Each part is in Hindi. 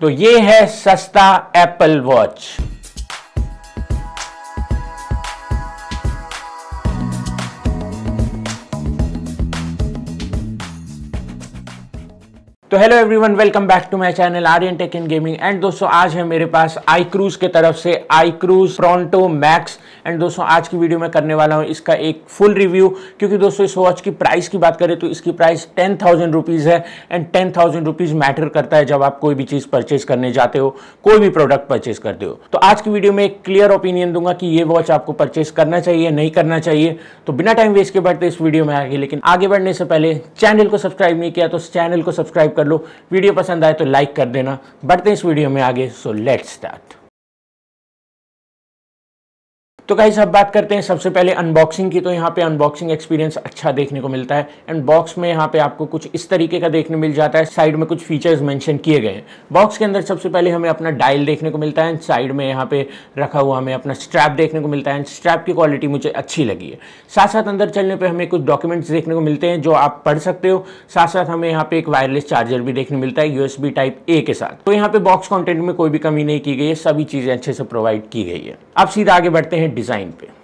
तो ये है सस्ता एप्पल वॉच तो hello everyone welcome back to my channel Aryan tech in gaming and दोस्तों आज है मेरे पास आई क्रूज के तरफ से I Cruze Pronto Max and दोस्तों आज की वीडियो में करने वाला हूं इसका एक फुल रिव्यू क्योंकि दोस्तों इस वॉच की प्राइस की बात करें तो इसकी प्राइस टेन थाउजेंड रुपीज़ है and ten thousand rupees matter करता है जब आप कोई भी चीज़ परचेज करने जाते हो कोई भी प्रोडक्ट परचेज करते हो तो आज की वीडियो में एक क्लियर ओपिनियन दूंगा कि ये वॉच आपको परचेज करना चाहिए नहीं करना चाहिए तो बिना टाइम वेस्ट के बढ़ते इस वीडियो में आगे लेकिन आगे बढ़ने से पहले चैनल को सब्सक्राइब नहीं किया तो चैनल को सब्सक्राइब कर लो वीडियो पसंद आए तो लाइक कर देना बढ़ते हैं इस वीडियो में आगे सो लेट स्टार्ट तो कहीं अब बात करते हैं सबसे पहले अनबॉक्सिंग की तो यहाँ पे अनबॉक्सिंग एक्सपीरियंस अच्छा देखने को मिलता है एंड बॉक्स में यहाँ पे आपको कुछ इस तरीके का देखने मिल जाता है साइड में कुछ फीचर्स मेंशन किए गए हैं बॉक्स के अंदर सबसे पहले हमें अपना डायल देखने को मिलता है साइड में यहाँ पे रखा हुआ हमें अपना स्ट्रैप देखने को मिलता है स्ट्रैप की क्वालिटी मुझे अच्छी लगी है साथ साथ अंदर चलने पर हमें कुछ डॉक्यूमेंट्स देखने को मिलते हैं जो आप पढ़ सकते हो साथ साथ हमें यहाँ पे एक वायरलेस चार्जर भी देखने मिलता है यूएसबी टाइप ए के साथ तो यहाँ पे बॉक्स कॉन्टेंट में कोई भी कमी नहीं की गई है सभी चीजें अच्छे से प्रोवाइड की गई है अब सीधा आगे बढ़ते हैं डिज़ाइन पे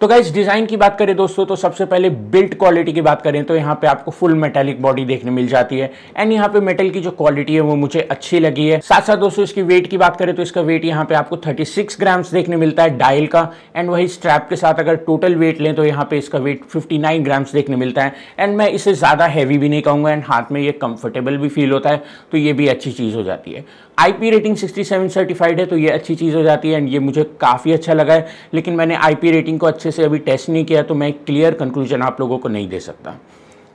तो गाइज डिज़ाइन की बात करें दोस्तों तो सबसे पहले बिल्ट क्वालिटी की बात करें तो यहाँ पे आपको फुल मेटेलिक बॉडी देखने मिल जाती है एंड यहाँ पे मेटल की जो क्वालिटी है वो मुझे अच्छी लगी है साथ साथ दोस्तों इसकी वेट की बात करें तो इसका वेट यहाँ पे आपको 36 ग्राम्स देखने मिलता है डायल का एंड वही स्ट्रैप के साथ अगर टोटल वेट लें तो यहाँ पे इसका वेट फिफ्टी ग्राम्स देखने मिलता है एंड मैं इसे ज़्यादा हैवी भी नहीं कहूँगा एंड हाथ में ये कंफर्टेबल भी फील होता है तो ये भी अच्छी चीज़ हो जाती है आईपी रेटिंग 67 सर्टिफाइड है तो ये अच्छी चीज़ हो जाती है एंड ये मुझे काफ़ी अच्छा लगा है लेकिन मैंने आईपी रेटिंग को अच्छे से अभी टेस्ट नहीं किया तो मैं क्लियर कंक्लूजन आप लोगों को नहीं दे सकता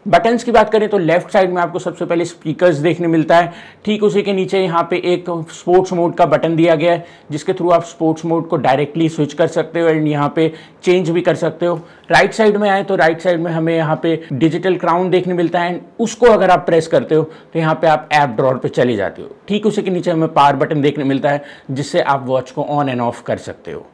बटन्स की बात करें तो लेफ्ट साइड में आपको सबसे पहले स्पीकर्स देखने मिलता है ठीक उसी के नीचे यहाँ पे एक स्पोर्ट्स मोड का बटन दिया गया है जिसके थ्रू आप स्पोर्ट्स मोड को डायरेक्टली स्विच कर सकते हो एंड यहाँ पे चेंज भी कर सकते हो राइट साइड में आए तो राइट साइड में हमें यहाँ पे डिजिटल क्राउन देखने मिलता है एंड उसको अगर आप प्रेस करते हो तो यहाँ पे आप ऐप ड्रॉर पे चले जाते हो ठीक उसी के नीचे हमें पावर बटन देखने मिलता है जिससे आप वॉच को ऑन एंड ऑफ कर सकते हो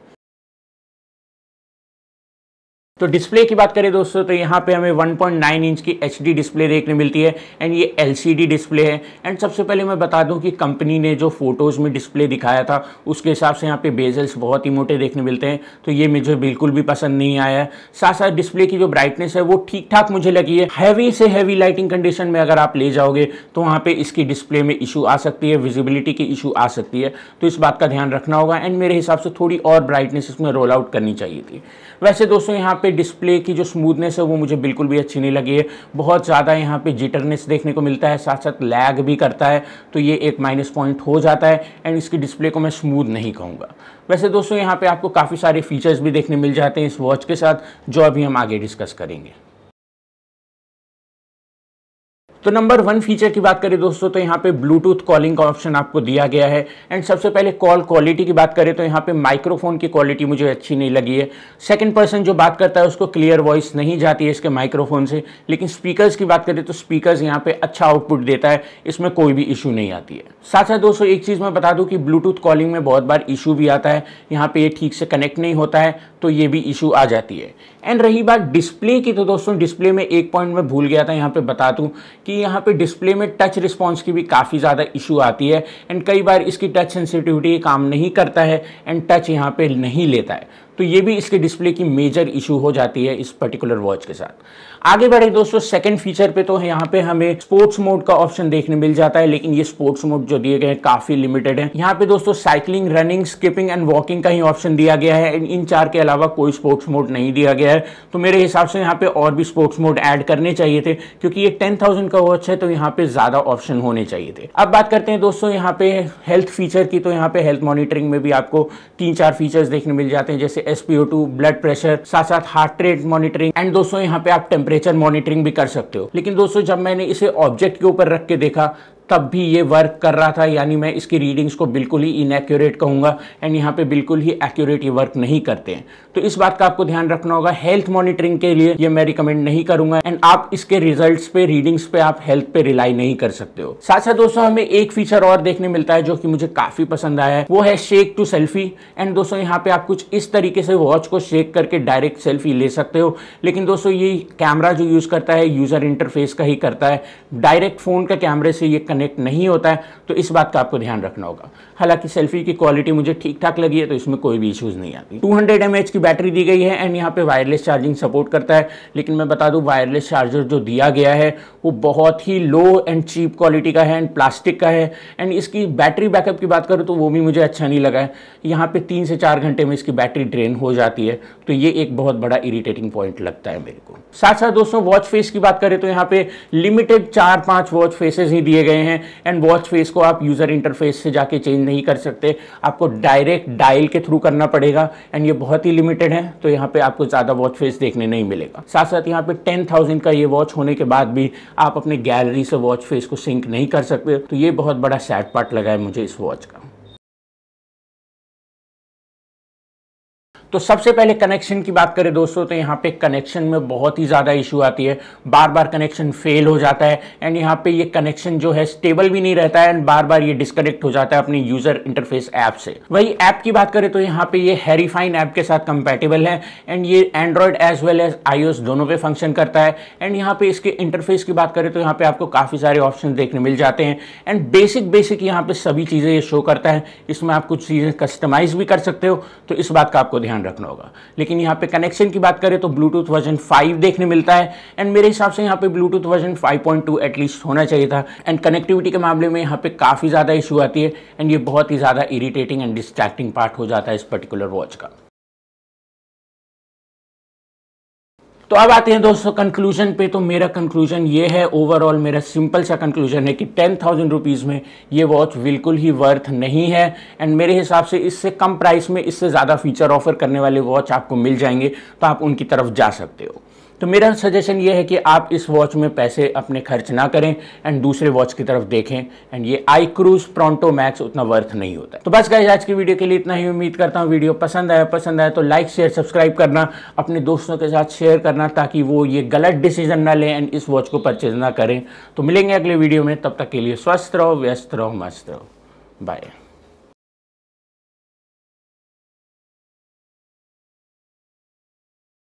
तो डिस्प्ले की बात करें दोस्तों तो यहाँ पे हमें 1.9 इंच की एच डिस्प्ले देखने मिलती है एंड ये एल डिस्प्ले है एंड सबसे पहले मैं बता दूं कि कंपनी ने जो फोटोज़ में डिस्प्ले दिखाया था उसके हिसाब से यहाँ पे बेजल्स बहुत ही मोटे देखने मिलते हैं तो ये मुझे बिल्कुल भी पसंद नहीं आया है साथ साथ डिस्प्ले की जो ब्राइटनेस है वो ठीक ठाक मुझे लगी है हैवी से हैवी लाइटिंग कंडीशन में अगर आप ले जाओगे तो वहाँ पर इसकी डिस्प्ले में इशू आ सकती है विजिबिलिटी की इशू आ सकती है तो इस बात का ध्यान रखना होगा एंड मेरे हिसाब से थोड़ी और ब्राइटनेस इसमें रोल आउट करनी चाहिए थी वैसे दोस्तों यहाँ पे डिस्प्ले की जो स्मूथनेस है वो मुझे बिल्कुल भी अच्छी नहीं लगी है बहुत ज़्यादा यहाँ पे जिटरनेस देखने को मिलता है साथ साथ लैग भी करता है तो ये एक माइनस पॉइंट हो जाता है एंड इसकी डिस्प्ले को मैं स्मूथ नहीं कहूँगा वैसे दोस्तों यहाँ पर आपको काफ़ी सारे फीचर्स भी देखने मिल जाते हैं इस वॉच के साथ जो अभी हम आगे डिस्कस करेंगे तो नंबर वन फीचर की बात करें दोस्तों तो यहाँ पे ब्लूटूथ कॉलिंग का ऑप्शन आपको दिया गया है एंड सबसे पहले कॉल क्वालिटी की बात करें तो यहाँ पे माइक्रोफोन की क्वालिटी मुझे अच्छी नहीं लगी है सेकंड पर्सन जो बात करता है उसको क्लियर वॉइस नहीं जाती है इसके माइक्रोफोन से लेकिन स्पीकर्स की बात करें तो स्पीकर यहाँ पे अच्छा आउटपुट देता है इसमें कोई भी इशू नहीं आती है साथ साथ दोस्तों एक चीज़ मैं बता दूँ कि ब्लूटूथ कॉलिंग में बहुत बार इशू भी आता है यहाँ पे ये ठीक से कनेक्ट नहीं होता है तो ये भी इशू आ जाती है एंड रही बात डिस्प्ले की तो दोस्तों डिस्प्ले में एक पॉइंट में भूल गया था यहाँ पे बता दूँ कि कि यहाँ पे डिस्प्ले में टच रिस्पॉन्स की भी काफ़ी ज़्यादा इशू आती है एंड कई बार इसकी टच सेंसिटिविटी काम नहीं करता है एंड टच यहाँ पे नहीं लेता है तो ये भी इसके डिस्प्ले की मेजर इशू हो जाती है इस पर्टिकुलर वॉच के साथ आगे बढ़े दोस्तों सेकंड फीचर पे तो यहाँ पे हमें स्पोर्ट्स मोड का ऑप्शन देखने मिल जाता है लेकिन ये स्पोर्ट्स मोड जो दिए गए हैं काफी लिमिटेड है यहाँ पे दोस्तों cycling running skipping and walking का ही ऑप्शन दिया गया है इन चार के अलावा कोई स्पोर्ट्स मोड नहीं दिया गया है तो मेरे हिसाब से यहाँ पे और भी स्पोर्ट्स मोड एड करने चाहिए थे क्योंकि ये टेन थाउजेंड का वॉच है तो यहाँ पे ज्यादा ऑप्शन होने चाहिए थे अब बात करते हैं दोस्तों यहाँ पे हेल्थ फीचर की तो यहाँ पे हेल्थ मॉनिटरिंग में भी आपको तीन चार फीचर्स देखने मिल जाते हैं जैसे एसपीओ टू ब्लड प्रेशर साथ साथ हार्ट रेट मॉनिटरिंग एंड दोस्तों यहाँ पे आप टेम्परेचर मॉनिटरिंग भी कर सकते हो लेकिन दोस्तों जब मैंने इसे ऑब्जेक्ट के ऊपर रख के देखा तब भी ये वर्क कर रहा था यानी मैं इसकी रीडिंग्स को बिल्कुल ही इनएक्यूरेट कहूँगा एंड यहाँ पे बिल्कुल ही एक्यूरेट ये वर्क नहीं करते हैं तो इस बात का आपको ध्यान रखना होगा हेल्थ मॉनिटरिंग के लिए ये मैं रिकमेंड नहीं करूँगा एंड आप इसके रिजल्ट पे रीडिंग्स पे आप हेल्थ पे रिलाई नहीं कर सकते हो साथ साथ दोस्तों हमें एक फीचर और देखने मिलता है जो कि मुझे काफ़ी पसंद आया है वो है शेक टू सेल्फी एंड दोस्तों यहाँ पे आप कुछ इस तरीके से वॉच को शेक करके डायरेक्ट सेल्फी ले सकते हो लेकिन दोस्तों ये कैमरा जो यूज़ करता है यूज़र इंटरफेस का ही करता है डायरेक्ट फ़ोन का कैमरे से ये कनेक्ट कनेक्ट नहीं होता है तो इस बात का आपको ध्यान रखना होगा हालांकि सेल्फी की क्वालिटी मुझे ठीक ठाक लगी है तो इसमें कोई भी इशूज़ नहीं आती टू हंड्रेड की बैटरी दी गई है एंड यहाँ पे वायरलेस चार्जिंग सपोर्ट करता है लेकिन मैं बता दूँ वायरलेस चार्जर जो दिया गया है वो बहुत ही लो एंड चीप क्वालिटी का है एंड प्लास्टिक का है एंड इसकी बैटरी बैकअप की बात करूँ तो वो भी मुझे अच्छा नहीं लगा है यहाँ पर तीन से चार घंटे में इसकी बैटरी ड्रेन हो जाती है तो ये एक बहुत बड़ा इरिटेटिंग पॉइंट लगता है मेरे को साथ साथ दोस्तों वॉच फेस की बात करें तो यहाँ पे लिमिटेड चार पांच वॉच फेसेस ही दिए गए हैं हैं एंड वॉच फेस को आप यूज़र इंटरफेस से जाके चेंज नहीं कर सकते आपको डायरेक्ट डायल के थ्रू करना पड़ेगा एंड ये बहुत ही लिमिटेड है तो यहाँ पे आपको ज़्यादा वॉच फेस देखने नहीं मिलेगा साथ साथ यहाँ पे टेन का ये वॉच होने के बाद भी आप अपने गैलरी से वॉच फेस को सिंक नहीं कर सकते तो ये बहुत बड़ा सैड पार्ट लगा है मुझे इस वॉच का तो सबसे पहले कनेक्शन की बात करें दोस्तों तो यहाँ पे कनेक्शन में बहुत ही ज़्यादा इशू आती है बार बार कनेक्शन फेल हो जाता है एंड यहाँ पे ये कनेक्शन जो है स्टेबल भी नहीं रहता है एंड बार बार ये डिस्कनेक्ट हो जाता है अपने यूजर इंटरफेस ऐप से वही ऐप की बात करें तो यहाँ पे ये हेरीफाइन ऐप के साथ कंपेटेबल है एंड ये android as well as I दोनों पे फंक्शन करता है एंड यहाँ पे इसके इंटरफेस की बात करें तो यहाँ पे आपको काफ़ी सारे ऑप्शन देखने मिल जाते हैं एंड बेसिक बेसिक यहाँ पे सभी चीज़ें ये शो करता है इसमें आप कुछ चीज़ें कस्टमाइज भी कर सकते हो तो इस बात का आपको ध्यान रखना होगा लेकिन यहाँ पे कनेक्शन की बात करें तो ब्लूटूथ वर्जन 5 देखने मिलता है एंड मेरे हिसाब से यहाँ पे ब्लूटूथ वर्जन 5.2 एटलीस्ट होना चाहिए था एंड कनेक्टिविटी के मामले में यहाँ पे काफ़ी ज़्यादा इशू आती है एंड ये बहुत ही ज़्यादा इरीटेटिंग एंड डिस्ट्रैक्टिंग पार्ट हो जाता है इस पर्टिकुलर वॉच का तो अब आते हैं दोस्तों कंक्लूजन पे तो मेरा कंक्लूजन ये है ओवरऑल मेरा सिंपल सा कंक्लूजन है कि टेन थाउजेंड रुपीज़ में ये वॉच बिल्कुल ही वर्थ नहीं है एंड मेरे हिसाब से इससे कम प्राइस में इससे ज़्यादा फीचर ऑफर करने वाले वॉच आपको मिल जाएंगे तो आप उनकी तरफ जा सकते हो तो मेरा सजेशन ये है कि आप इस वॉच में पैसे अपने खर्च ना करें एंड दूसरे वॉच की तरफ देखें एंड ये आई क्रूज प्रोंटो मैक्स उतना वर्थ नहीं होता तो बस गाइज आज की वीडियो के लिए इतना ही उम्मीद करता हूँ वीडियो पसंद आया पसंद आया तो लाइक शेयर सब्सक्राइब करना अपने दोस्तों के साथ शेयर करना ताकि वो ये गलत डिसीजन ना लें एंड इस वॉच को परचेज ना करें तो मिलेंगे अगले वीडियो में तब तक के लिए स्वस्थ रहो व्यस्त रहो मस्त रहो बाय